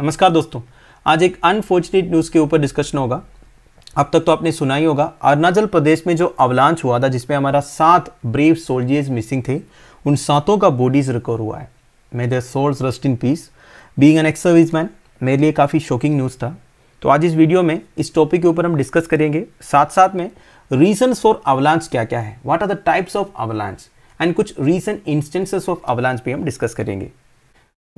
नमस्कार दोस्तों आज एक अनफॉर्चुनेट न्यूज़ के ऊपर डिस्कशन होगा अब तक तो आपने सुना ही होगा अरुणाचल प्रदेश में जो अवलांच हुआ था जिसमें हमारा सात ब्रेव सोल्जियर्स मिसिंग थे उन सातों का बॉडीज रिकवर हुआ है may their souls rest in peace being an ex serviceman मेरे लिए काफ़ी शॉकिंग न्यूज़ था तो आज इस वीडियो में इस टॉपिक के ऊपर हम डिस्कस करेंगे साथ साथ में रीजन्स फॉर अवलांच क्या क्या है what are the types of avalanche and कुछ रीसेंट इंस्टेंसेस ऑफ अवलांच भी हम डिस्कस करेंगे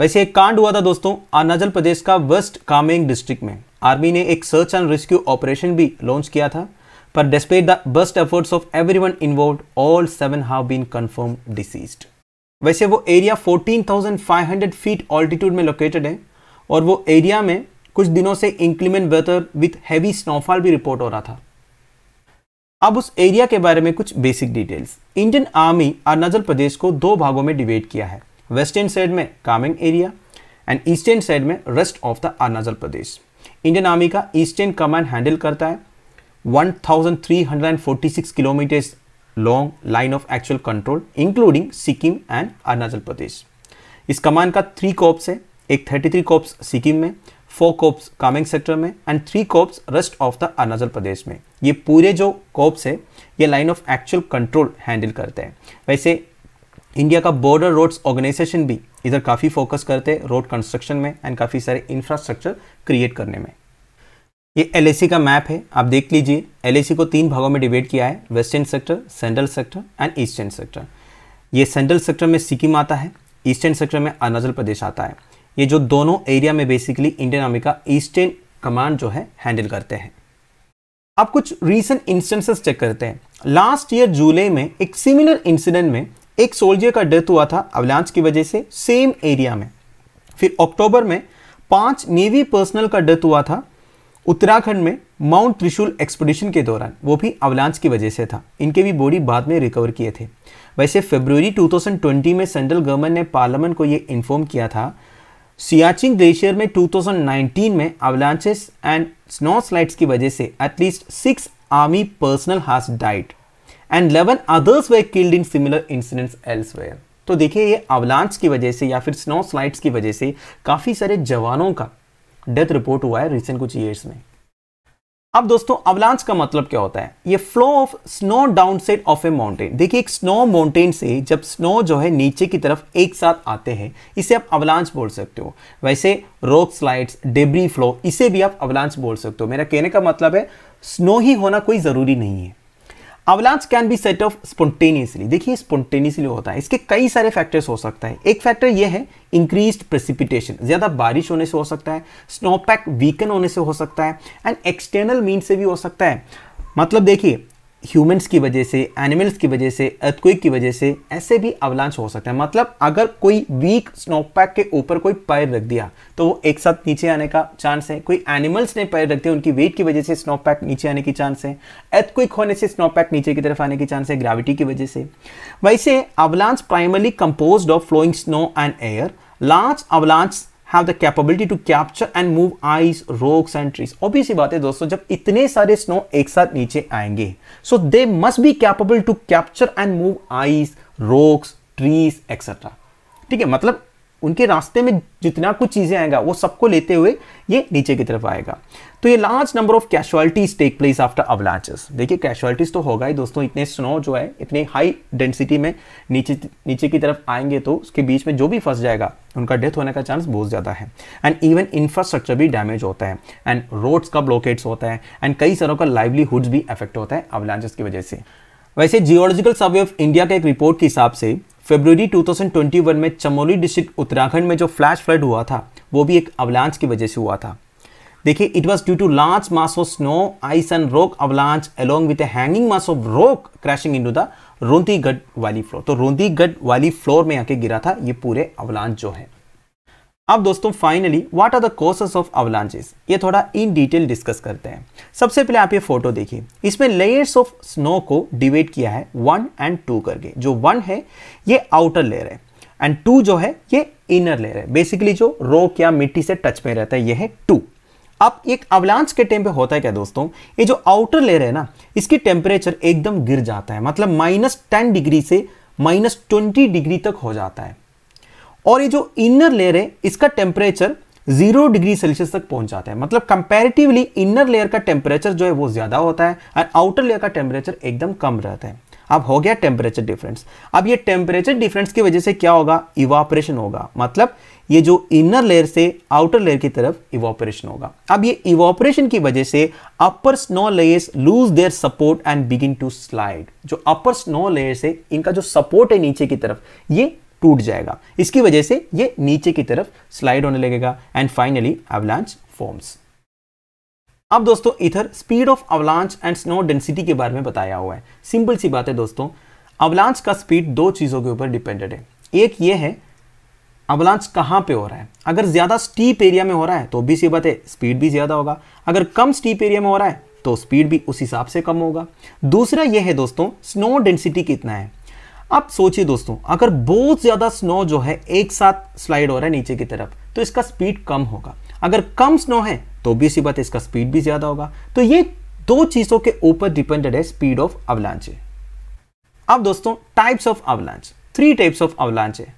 वैसे एक कांड हुआ था दोस्तों अरुणाचल प्रदेश का वेस्ट कामेंग डिस्ट्रिक्ट में आर्मी ने एक सर्च एंड रेस्क्यू ऑपरेशन भी लॉन्च किया था पर despite the best efforts of everyone involve all seven have been confirm deceased वैसे वो एरिया 14,500 फीट ऑल्टीट्यूड में लोकेटेड है और वो एरिया में कुछ दिनों से inclement weather with heavy snowfall भी रिपोर्ट हो रहा था अब उस एरिया के बारे में कुछ basic details Indian army Arunachal Pradesh को दो भागों में डिबेट किया है वेस्टर्न साइड में Kameng area and eastern side में rest of the Arunachal Pradesh Indian army का ईस्टर्न कमांड हैंडल करता है 1346 kilometre long line of actual control including Sikkim and Arunachal Pradesh इस कमांड का थ्री कॉप्स है एक 33 कॉप्स सिक्किम में फोर कॉप्स कामेंग सेक्टर में and three corps rest of the Arunachal Pradesh में ये पूरे जो कॉप्स है ये line of actual control handle करते हैं वैसे इंडिया का बॉर्डर रोड्स ऑर्गेनाइजेशन भी इधर काफ़ी फोकस करते हैं रोड कंस्ट्रक्शन में एंड काफ़ी सारे इंफ्रास्ट्रक्चर क्रिएट करने में ये एल का मैप है आप देख लीजिए एल को तीन भागों में डिवाइड किया है western sector central sector and eastern sector ये सेंट्रल सेक्टर में सिक्किम आता है ईस्टर्न सेक्टर में अरुणाचल प्रदेश आता है ये जो दोनों एरिया में बेसिकली इंडियन आर्मी का ईस्टर्न कमांड जो है हैंडल करते हैं आप कुछ रीसेंट इंस्टेंसेस चेक करते हैं लास्ट ईयर जुलाई में एक सिमिलर इंसिडेंट में एक सोल्जर का डेथ हुआ था अवलांच की वजह से सेम एरिया में फिर अक्टूबर में पांच नेवी पर्सनल का डेथ हुआ था उत्तराखंड में माउंट त्रिशूल एक्सपीडिशन के दौरान वो भी अवलांच की वजह से था इनके भी बॉडी बाद में रिकवर किए थे वैसे फरवरी 2020 में सेंट्रल गवर्नमेंट ने पार्लियामेंट को ये इन्फॉर्म किया था सियाचिन ग्लेशियर में 2019 में अवलांचेस एंड स्नो स्लाइड्स की वजह से at least six army personnel has died and 11 others were killed in similar incidents elsewhere तो देखिए ये अवलांच की वजह से या फिर स्नो स्लाइड्स की वजह से काफ़ी सारे जवानों का डेथ रिपोर्ट हुआ है रिसेंट कुछ ईयर्स में अब दोस्तों अवलांच का मतलब क्या होता है ये flow of snow down side of a mountain देखिए एक स्नो माउंटेन से जब स्नो जो है नीचे की तरफ एक साथ आते हैं इसे आप अवलांच बोल सकते हो वैसे रॉक स्लाइड्स डेबरी फ्लो इसे भी आप अवलांच बोल सकते हो मेरा कहने का मतलब है स्नो ही होना कोई ज़रूरी नहीं है avalanche can be set off spontaneously देखिए स्पॉन्टेनियसली होता है इसके कई सारे फैक्टर्स हो सकता है एक फैक्टर यह है इंक्रीज प्रेसिपिटेशन ज़्यादा बारिश होने से हो सकता है स्नोपैक वीकन होने से हो सकता है एंड एक्सटर्नल मीन से भी हो सकता है मतलब देखिए ह्यूमंस की वजह से एनिमल्स की वजह से अर्थक्विक की वजह से ऐसे भी अवलांश हो सकते हैं मतलब अगर कोई वीक स्नोपैक के ऊपर कोई पैर रख दिया तो वो एक साथ नीचे आने का चांस है कोई एनिमल्स ने पैर रख दिया उनकी वेट की वजह से स्नोपैक नीचे आने की चांस है अर्थक्विक होने से स्नोपैक नीचे की तरफ आने की चांस है ग्रेविटी की वजह से वैसे avalanches primarily compose of flowing snow and air large avalanches have the capability to capture and move ice rocks and trees obvious बात है दोस्तों जब इतने सारे स्नो एक साथ नीचे आएंगे so they must be capable to capture and move ice rocks trees etcetera ठीक है मतलब उनके रास्ते में जितना कुछ चीज़ें आएगा वो सबको लेते हुए ये नीचे की तरफ आएगा तो ये large number of casualties take place after avalanches देखिए कैशुअलिटीज तो होगा ही दोस्तों इतने स्नो जो है इतने हाई डेंसिटी में नीचे नीचे की तरफ आएंगे तो उसके बीच में जो भी फंस जाएगा उनका डेथ होने का चांस बहुत ज़्यादा है एंड इवन इंफ्रास्ट्रक्चर भी डैमेज होता है एंड रोड्स का ब्लॉकेट्स होता है एंड कई सारों का लाइवलीहुड्स भी अफेक्ट होता है अवलांचेस की वजह से वैसे जियोलॉजिकल सर्वे ऑफ इंडिया के एक रिपोर्ट के हिसाब से फरवरी 2021 में चमोली डिस्ट्रिक्ट उत्तराखंड में जो फ्लैश फ्लड हुआ था वो भी एक अवलांच की वजह से हुआ था देखिए it was due to large mass of snow ice and rock avalanche along with hanging mass of rock crashing in the Ronti Gad valley floor तो रोंदी गढ़ वाली फ्लोर में आके गिरा था ये पूरे अवलांच जो है अब दोस्तों finally what are the causes of avalanches ये थोड़ा इन डिटेल डिस्कस करते हैं सबसे पहले आप ये फोटो देखिए इसमें लेयर्स ऑफ स्नो को डिवाइड किया है वन एंड टू करके जो वन है ये आउटर लेयर है एंड टू जो है ये इनर लेयर है बेसिकली जो रोक या मिट्टी से टच में रहता है ये है टू अब एक अवलांच के टाइम पे होता है क्या दोस्तों ये जो आउटर लेयर है ना इसकी टेम्परेचर एकदम गिर जाता है मतलब माइनस टेन डिग्री से माइनस ट्वेंटी डिग्री तक हो जाता है और ये जो इनर लेयर है इसका टेम्परेचर जीरो डिग्री सेल्सियस तक पहुंच जाता है मतलब कंपैरेटिवली इनर लेयर का टेम्परेचर जो है वो ज़्यादा होता है एंड आउटर लेयर का टेम्परेचर एकदम कम रहता है अब हो गया टेम्परेचर डिफरेंस अब ये टेम्परेचर डिफरेंस की वजह से क्या होगा इवापरेशन होगा मतलब ये जो इनर लेयर से आउटर लेयर की तरफ इवापरेशन होगा अब ये इवापरेशन की वजह से upper snow layers lose their support and begin to slide जो अपर स्नो लेयर्स है इनका जो सपोर्ट है नीचे की तरफ ये टूट जाएगा इसकी वजह से ये नीचे की तरफ स्लाइड होने लगेगा एंड फाइनली अवलांच फॉर्म्स अब दोस्तों इधर speed of avalanche and snow density के बारे में बताया हुआ है सिंपल सी बात है दोस्तों अवलांच का स्पीड दो चीज़ों के ऊपर डिपेंडेड है एक ये है अवलांच कहाँ पे हो रहा है अगर ज़्यादा स्टीप एरिया में हो रहा है तो भी सी बात है स्पीड भी ज़्यादा होगा अगर कम स्टीप एरिया में हो रहा है तो स्पीड भी उस हिसाब से कम होगा दूसरा यह है दोस्तों स्नो डेंसिटी कितना है अब सोचिए दोस्तों अगर बहुत ज़्यादा स्नो जो है एक साथ स्लाइड हो रहा है नीचे की तरफ तो इसका स्पीड कम होगा अगर कम स्नो है तो भी इसी बात इसका स्पीड भी ज़्यादा होगा तो ये दो चीज़ों के ऊपर डिपेंडेड है स्पीड ऑफ अवलांचे अब दोस्तों types of avalanche three types of avalanche है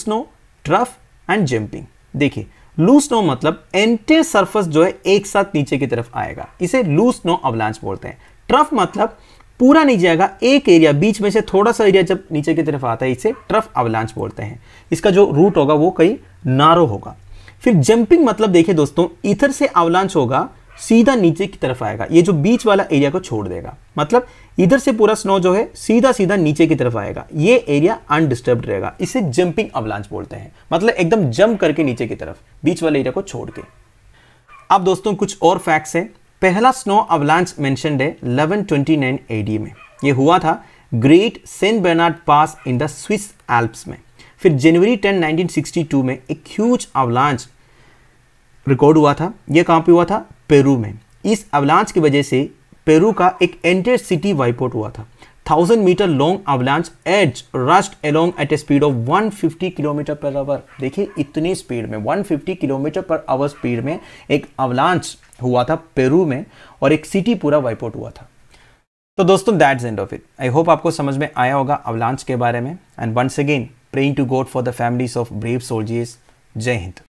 स्नो ट्रफ एंड जंपिंग देखिए लू स्नो मतलब एंटे सरफेस जो है एक साथ नीचे की तरफ आएगा इसे लू स्नो अवलांच बोलते हैं ट्रफ मतलब पूरा नहीं जाएगा एक एरिया बीच में से थोड़ा सा एरिया जब नीचे की तरफ आता है इसे ट्रफ अवलांच बोलते हैं इसका जो रूट होगा वो कहीं नारो होगा फिर जंपिंग मतलब देखिए दोस्तों इधर से अवलांच होगा सीधा नीचे की तरफ आएगा ये जो बीच वाला एरिया को छोड़ देगा मतलब इधर से पूरा स्नो जो है सीधा सीधा नीचे की तरफ आएगा ये एरिया अनडिस्टर्ब रहेगा इसे जंपिंग अवलांच बोलते हैं मतलब एकदम जंप करके नीचे की तरफ बीच वाले एरिया को छोड़ के अब दोस्तों कुछ और फैक्ट्स हैं पहला स्नो अवलांस मेंशनड है 1129 एडी में ये हुआ था great Saint Bernard pass in the Swiss Alps में फिर जनवरी 10 1962 में एक ह्यूज अवलांच रिकॉर्ड हुआ था यह कहाँ पे हुआ था पेरू में इस अवलांच की वजह से पेरू का एक एंटर सिटी वाइप आउट हुआ था thousand metre long avalanche edge rushed along at a speed of 150 kilometre per hour देखिए इतनी स्पीड में 150 किलोमीटर पर आवर स्पीड में एक अवलांस हुआ था पेरू में और एक सिटी पूरा वाइपआउट हुआ था तो दोस्तों that's end of it I hope आपको समझ में आया होगा अवलांस के बारे में and once again praying to God for the families of brave soldiers जय हिंद